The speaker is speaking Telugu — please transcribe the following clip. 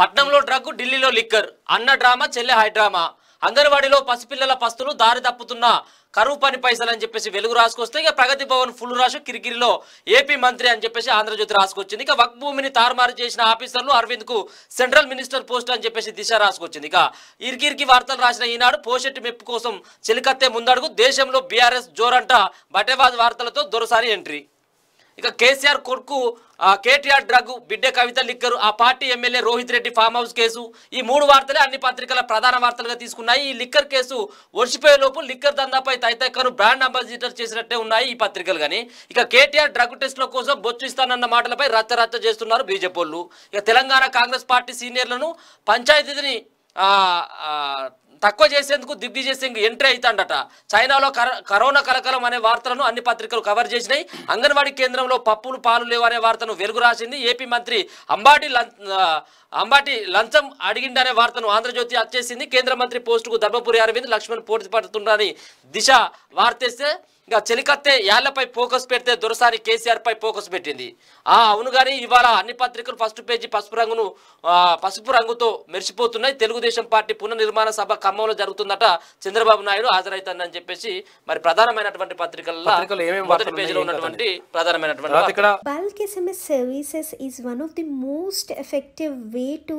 పట్నంలో డ్రగ్ ఢిల్లీలో లిక్కర్ అన్న డ్రామా చెల్లె హై డ్రామా అంగన్వాడీలో పసిపిల్లల పస్తులు దారి తప్పుతున్న కరువు పని పైసలు అని చెప్పేసి వెలుగు రాసుకొస్తే ఇక ప్రగతి భవన్ ఫుల్ రాసు కిరికిరిలో ఏపీ మంత్రి అని చెప్పేసి ఆంధ్రజ్యోతి రాసుకొచ్చింది ఇక వక్ భూమిని తారుమారు చేసిన ఆఫీసర్లు అరవింద్ కు సెంట్రల్ మినిస్టర్ పోస్ట్ అని చెప్పేసి దిశ రాసుకొచ్చింది ఇక ఇరికిరికి వార్తలు రాసిన ఈనాడు పోషెట్టి మెప్పు కోసం చెలికత్తే ముందడుగు దేశంలో బీఆర్ఎస్ జోరంట బటేబాజ్ వార్తలతో దొరసారి ఎంట్రీ ఇక కేసీఆర్ కొడుకు కేటీఆర్ డ్రగ్ బిడ్డ కవిత లిక్కరు ఆ party MLA Rohith Reddy farm house case ఈ మూడు వార్తలే అన్ని పత్రికల ప్రధాన వార్తలుగా తీసుకున్నాయి ఈ లిక్కర్ కేసు ఒడిసిపోయే లోపు లిక్కర్ దందాపై తైతక్కను బ్రాండ్ అంబాసిడర్ చేసినట్టే ఉన్నాయి ఈ పత్రికలు కానీ ఇక కేటీఆర్ డ్రగ్ టెస్టుల కోసం బొచ్చు ఇస్తానన్న మాటలపై రచ్చ రచ్చ చేస్తున్నారు బీజేపీ ఇక తెలంగాణ కాంగ్రెస్ పార్టీ సీనియర్లను పంచాయతీని తక్కువ చేసేందుకు దిగ్విజయ్ సింగ్ ఎంట్రీ అవుతాడట చైనాలో కరోనా కలకలం అనే వార్తలను అన్ని పత్రికలు కవర్ చేసినాయి అంగన్వాడీ కేంద్రంలో పప్పులు పాలు లేవు అనే వార్తను వెలుగు రాసింది ఏపీ మంత్రి అంబాటి అంబాటి లంచం అడిగిండనే వార్తను ఆంధ్రజ్యోతి అచ్చేసింది కేంద్ర మంత్రి పోస్టుకు ధర్మపురి అరవింద్ లక్ష్మణ్ పోటీ పడుతుండని దిశ వార్తేస్తే ఇంకా చెలికత్తే యాళ్లపై ఫోకస్ పెడితే కేసీఆర్ పై ఫోకస్ పెట్టింది ఆ అవును కానీ ఇవాళ అన్ని పత్రికలు ఫస్ట్ పేజీ పసుపు రంగును పసుపు రంగుతో మెరిసిపోతున్నాయి తెలుగుదేశం పార్టీ పునర్నిర్మాణ సభ ఖమ్మంలో జరుగుతుందట చంద్రబాబు నాయుడు హాజరైతుందని చెప్పేసి మరి ప్రధానమైనటువంటి పత్రికల్లో మొదటి పేజీలో ఉన్నటువంటి ప్రధానమైనటువంటి services one of the most effective way to